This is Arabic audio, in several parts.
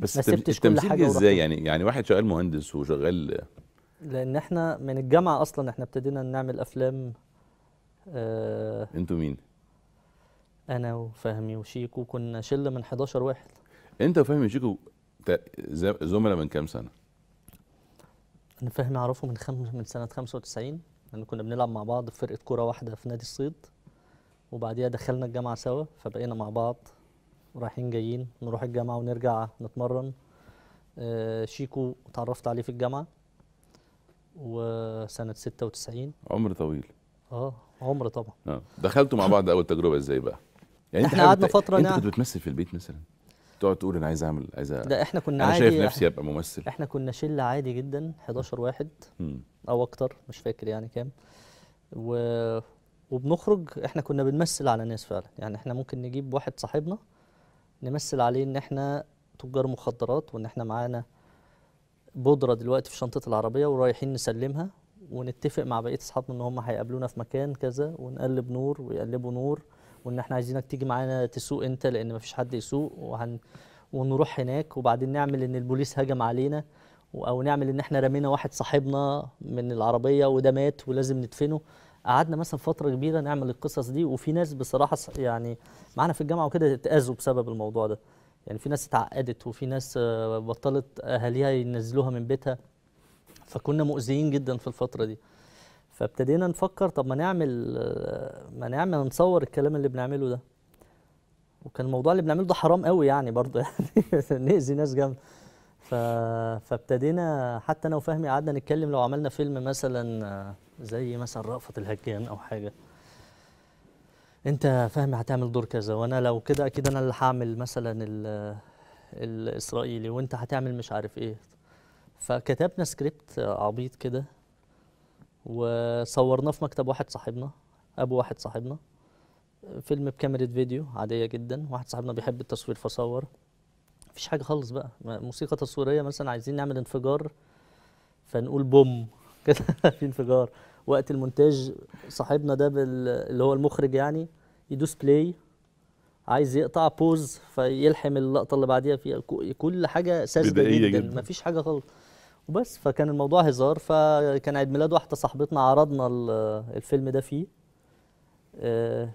بس ما سبتش كل حاجه ازاي يعني يعني واحد شغال مهندس وشغال لان احنا من الجامعه اصلا احنا ابتدينا نعمل افلام آه انتوا مين انا وفهمي وشيكو كنا شله من 11 واحد انت وفهمي وشيكو زملاء من كام سنه انا فهمي اعرفه من خم... من سنه 95 لان يعني كنا بنلعب مع بعض في فرقه كوره واحده في نادي الصيد وبعديها دخلنا الجامعه سوا فبقينا مع بعض رايحين جايين نروح الجامعه ونرجع نتمرن آه، شيكو اتعرفت عليه في الجامعه وسنه 96 عمر طويل اه عمر طبعا اه دخلتوا مع بعض اول تجربه ازاي بقى يعني احنا قعدنا فتره انت كنت بتمثل في البيت مثلا تقعد تقول انا عايز اعمل عايز لا احنا كنا عادي انا شايف يعني نفسي ابقى ممثل احنا كنا شله عادي جدا 11 واحد او اكتر مش فاكر يعني كام و... وبنخرج احنا كنا بنمثل على ناس فعلا يعني احنا ممكن نجيب واحد صاحبنا نمثل عليه ان احنا تجار مخدرات وان احنا معانا بودره دلوقتي في شنطه العربيه ورايحين نسلمها ونتفق مع بقيه اصحابنا ان هم هيقابلونا في مكان كذا ونقلب نور ويقلبوا نور وان احنا عايزينك تيجي معانا تسوق انت لان مفيش حد يسوق وهن ونروح هناك وبعدين نعمل ان البوليس هجم علينا او نعمل ان احنا رمينا واحد صاحبنا من العربيه وده مات ولازم ندفنه قعدنا مثلا فتره كبيره نعمل القصص دي وفي ناس بصراحه يعني معانا في الجامعه وكده اتاذوا بسبب الموضوع ده يعني في ناس اتعقدت وفي ناس بطلت اهاليها ينزلوها من بيتها فكنا مؤذيين جدا في الفتره دي فابتدينا نفكر طب ما نعمل ما نعمل نصور الكلام اللي بنعمله ده وكان الموضوع اللي بنعمله ده حرام قوي يعني برضه يعني نأذي ناس جامده فابتدينا حتى انا وفهمي قعدنا نتكلم لو عملنا فيلم مثلا زي مثلا رأفت الهجان او حاجه انت فهمي هتعمل دور كذا وانا لو كده اكيد انا اللي هعمل مثلا الاسرائيلي وانت هتعمل مش عارف ايه فكتبنا سكريبت عبيط كده وصورناه في مكتب واحد صاحبنا ابو واحد صاحبنا فيلم بكاميرا فيديو عاديه جدا واحد صاحبنا بيحب التصوير فصور مفيش حاجه خالص بقى موسيقى تصويريه مثلا عايزين نعمل انفجار فنقول بوم كده في انفجار وقت المونتاج صاحبنا ده اللي هو المخرج يعني يدوس بلاي عايز يقطع بوز فيلحم اللقطه اللي بعديها فيها كل حاجه ساذجه جدا, جدا. مفيش حاجه خالص وبس فكان الموضوع هزار فكان عيد ميلاد واحده صاحبتنا عرضنا الفيلم ده فيه آه،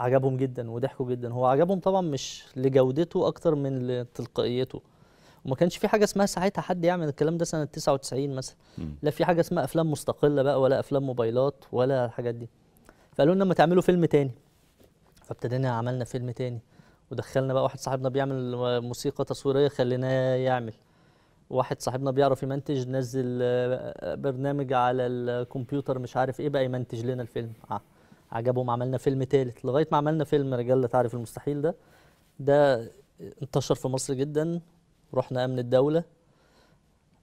عجبهم جدا وضحكوا جدا هو عجبهم طبعا مش لجودته اكتر من لتلقائيته وما كانش في حاجه اسمها ساعتها حد يعمل الكلام ده سنه 99 مثلا لا في حاجه اسمها افلام مستقله بقى ولا افلام موبايلات ولا الحاجات دي فقالوا لنا ما تعملوا فيلم تاني فابتدينا عملنا فيلم تاني ودخلنا بقى واحد صاحبنا بيعمل موسيقى تصويريه خليناه يعمل واحد صاحبنا بيعرف يمنتج نزل آه، برنامج على الكمبيوتر مش عارف ايه بقى يمنتج لنا الفيلم آه. عجبهم عملنا فيلم ثالث لغايه ما عملنا فيلم رجال لا تعرف المستحيل ده ده انتشر في مصر جدا رحنا امن الدوله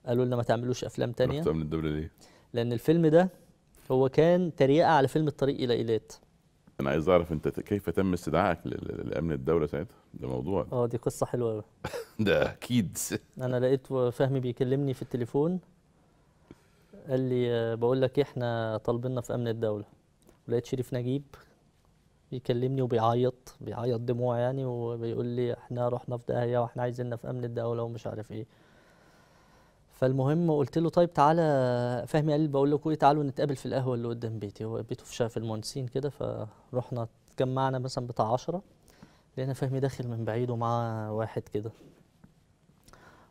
قالوا لنا ما تعملوش افلام تانية رحت امن الدوله ليه لان الفيلم ده هو كان تريقه على فيلم الطريق الى ايلات انا عايز اعرف انت كيف تم استدعائك لامن الدوله ساعتها ده موضوع اه دي قصه حلوه قوي ده اكيد انا لقيت فهمي بيكلمني في التليفون قال لي آه، بقول لك احنا طالبيننا في امن الدوله لقيت شريف نجيب بيكلمني وبيعيط بيعيط دموع يعني وبيقول لي احنا رحنا في داهيه واحنا عايزيننا في امن الدوله ومش عارف ايه فالمهم قلت له طيب تعالى فهمي قال بقول لكم ايه تعالوا نتقابل في القهوه اللي قدام بيتي هو بيته في في المهندسين كده فروحنا اتجمعنا مثلا بتاع عشرة لقينا فهمي داخل من بعيد ومعاه واحد كده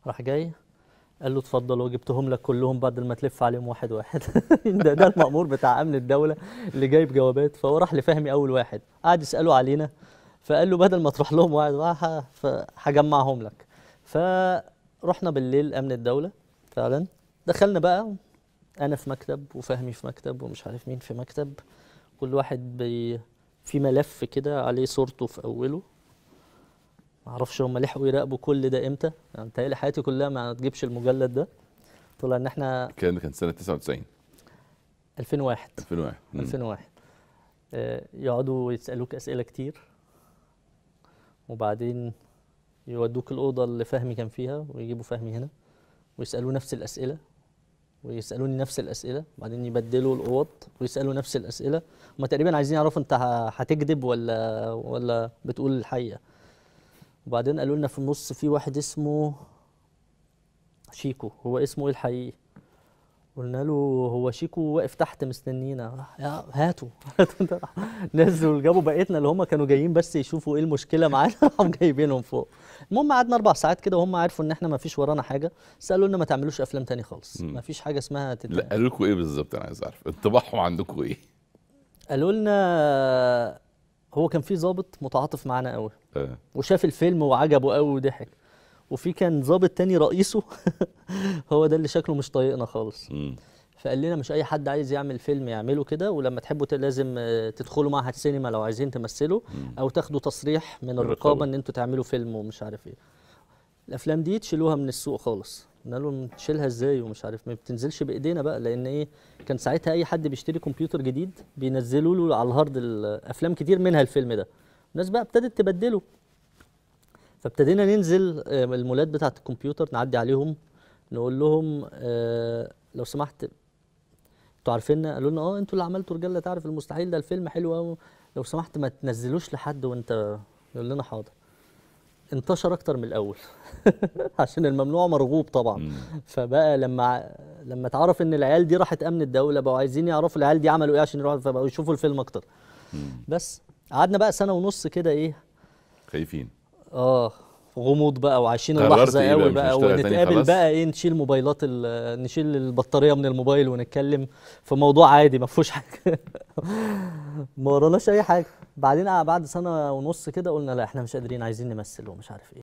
راح جاي قال له اتفضل وجبتهم لك كلهم بدل ما تلف عليهم واحد واحد ده, ده المأمور بتاع أمن الدولة اللي جايب جوابات فهو راح لفهمي أول واحد قعد يسأله علينا فقال له بدل ما تروح لهم واحد واحد فهجمعهم لك فرحنا بالليل أمن الدولة فعلا دخلنا بقى أنا في مكتب وفهمي في مكتب ومش عارف مين في مكتب كل واحد بي في ملف كده عليه صورته في أوله معرفش هم لحقوا يراقبوا كل ده امتى انا متهيألي حياتي كلها ما تجيبش المجلد ده طلع ان احنا كان كان سنه 99 2001 2001 2001 يقعدوا يسالوك اسئله كتير وبعدين يودوك الاوضه اللي فهمي كان فيها ويجيبوا فهمي هنا ويسالوه نفس الاسئله ويسالوني نفس الاسئله وبعدين يبدلوا الاوض ويسالوا نفس الاسئله هم تقريبا عايزين يعرفوا انت هتكذب ولا ولا بتقول الحقيقه وبعدين قالوا لنا في النص في واحد اسمه شيكو هو اسمه ايه الحقيقي قلنا له هو شيكو واقف تحت مستنينا يا هاتوا نزلوا جابوا بقيتنا اللي هم كانوا جايين بس يشوفوا ايه المشكله معانا راحوا جايبينهم فوق المهم قعدنا اربع ساعات كده وهم عرفوا ان احنا ما فيش ورانا حاجه سالوا لنا ما تعملوش افلام تاني خالص ما فيش حاجه اسمها تتعمل لا قالوا لكم ايه بالظبط انا عايز اعرف انطباعهم عندكم ايه قالوا لنا هو كان في ظابط متعاطف معانا قوي آه. وشاف الفيلم وعجبه قوي وضحك وفي كان ظابط تاني رئيسه هو ده اللي شكله مش طايقنا خالص م. فقال لنا مش اي حد عايز يعمل فيلم يعمله كده ولما تحبوا لازم آه، تدخلوا معهد سينما لو عايزين تمثلوا او تاخدوا تصريح من الرقابه ان انتوا تعملوا فيلم ومش عارف ايه الافلام دي تشيلوها من السوق خالص قلنا له تشيلها ازاي ومش عارف ما بتنزلش بايدينا بقى لان ايه كان ساعتها اي حد بيشتري كمبيوتر جديد بينزلوا له على الهارد افلام كتير منها الفيلم ده الناس بقى ابتدت تبدله فابتدينا ننزل آه، المولات بتاعه الكمبيوتر نعدي عليهم نقول لهم آه، لو سمحت انتوا عارفيننا قالوا لنا اه انتوا اللي عملتوا رجاله تعرف المستحيل ده الفيلم حلو قوي لو سمحت ما تنزلوش لحد وانت يقول لنا حاضر انتشر اكتر من الاول عشان الممنوع مرغوب طبعا مم. فبقى لما لما اتعرف ان العيال دي راحت امن الدوله بقوا عايزين يعرفوا العيال دي عملوا ايه عشان يروحوا فبقوا يشوفوا الفيلم اكتر مم. بس قعدنا بقى سنه ونص كده ايه خايفين اه غموض بقى وعايشين اللحظه قوي بقى ونتقابل بقى ايه نشيل موبايلات نشيل البطاريه من الموبايل ونتكلم في موضوع عادي ما فيهوش حاجه ما ورناش اي حاجه بعدين بعد سنه ونص كده قلنا لا احنا مش قادرين عايزين نمثل ومش عارف ايه